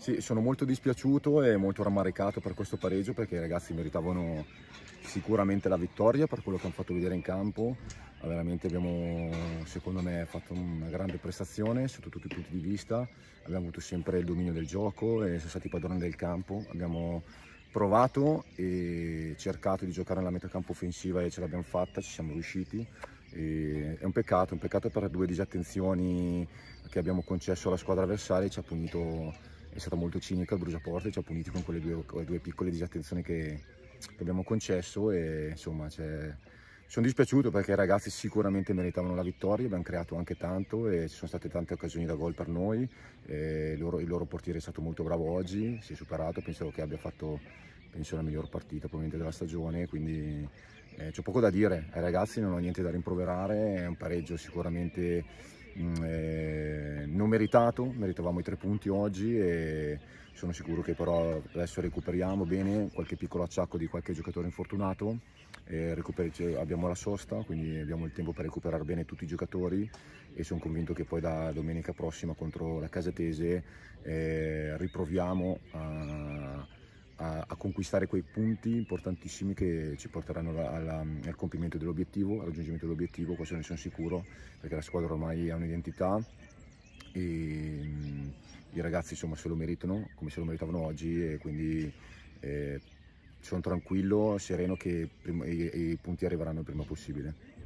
Sì, sono molto dispiaciuto e molto rammaricato per questo pareggio perché i ragazzi meritavano sicuramente la vittoria per quello che hanno fatto vedere in campo. Veramente abbiamo, secondo me, fatto una grande prestazione sotto tutti i punti di vista. Abbiamo avuto sempre il dominio del gioco e siamo stati padroni del campo. Abbiamo provato e cercato di giocare nella metà campo offensiva e ce l'abbiamo fatta, ci siamo riusciti. E è un peccato, un peccato per due disattenzioni che abbiamo concesso alla squadra avversaria e ci ha punito è stata molto cinica il Brugiaporte, ci cioè ha puniti con quelle due, due piccole disattenzioni che, che, abbiamo concesso e insomma cioè, sono dispiaciuto perché i ragazzi sicuramente meritavano la vittoria, abbiamo creato anche tanto e ci sono state tante occasioni da gol per noi, il loro, il loro portiere è stato molto bravo oggi, si è superato, pensavo che abbia fatto penso la miglior partita probabilmente della stagione, quindi eh, c'è poco da dire, ai ragazzi non ho niente da rimproverare, è un pareggio sicuramente Mm, eh, non meritato, meritavamo i tre punti oggi e sono sicuro che però adesso recuperiamo bene qualche piccolo acciacco di qualche giocatore infortunato, cioè, abbiamo la sosta, quindi abbiamo il tempo per recuperare bene tutti i giocatori e sono convinto che poi da domenica prossima contro la Casatese eh, riproviamo a conquistare quei punti importantissimi che ci porteranno alla, alla, al compimento dell'obiettivo, al raggiungimento dell'obiettivo, questo ne sono sicuro, perché la squadra ormai ha un'identità e mh, mm, i ragazzi insomma se lo meritano come se lo meritavano oggi e quindi eh, sono tranquillo, sereno che i, i punti arriveranno il prima possibile.